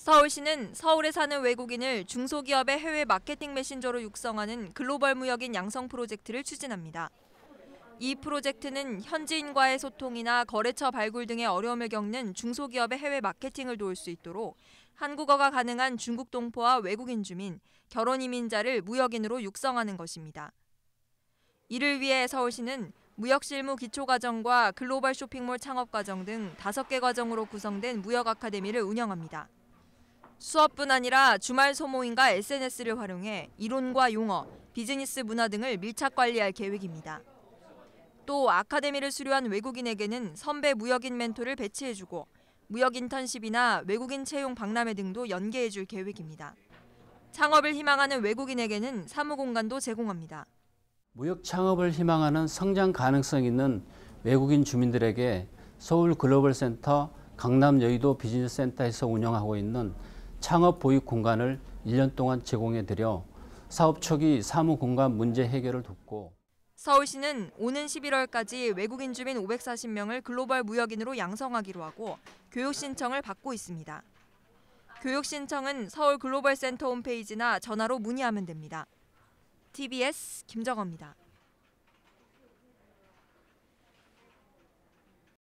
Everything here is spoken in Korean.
서울시는 서울에 사는 외국인을 중소기업의 해외 마케팅 메신저로 육성하는 글로벌 무역인 양성 프로젝트를 추진합니다. 이 프로젝트는 현지인과의 소통이나 거래처 발굴 등의 어려움을 겪는 중소기업의 해외 마케팅을 도울 수 있도록 한국어가 가능한 중국 동포와 외국인 주민, 결혼 이민자를 무역인으로 육성하는 것입니다. 이를 위해 서울시는 무역실무 기초과정과 글로벌 쇼핑몰 창업과정 등 5개 과정으로 구성된 무역 아카데미를 운영합니다. 수업뿐 아니라 주말 소모임과 SNS를 활용해 이론과 용어, 비즈니스 문화 등을 밀착 관리할 계획입니다. 또 아카데미를 수료한 외국인에게는 선배 무역인 멘토를 배치해주고 무역 인턴십이나 외국인 채용 박람회 등도 연계해줄 계획입니다. 창업을 희망하는 외국인에게는 사무공간도 제공합니다. 무역 창업을 희망하는 성장 가능성 있는 외국인 주민들에게 서울 글로벌 센터, 강남 여의도 비즈니스 센터에서 운영하고 있는 창업 보육 공간을 1년 동안 제공해 드려 사업 초기 사무 공간 문제 해결을 돕고 서울시는 오는 11월까지 외국인 주민 540명을 글로벌 무역인으로 양성하기로 하고 교육 신청을 받고 있습니다. 교육 신청은 서울 글로벌 센터 홈페이지나 전화로 문의하면 됩니다. TBS 김정어입니다.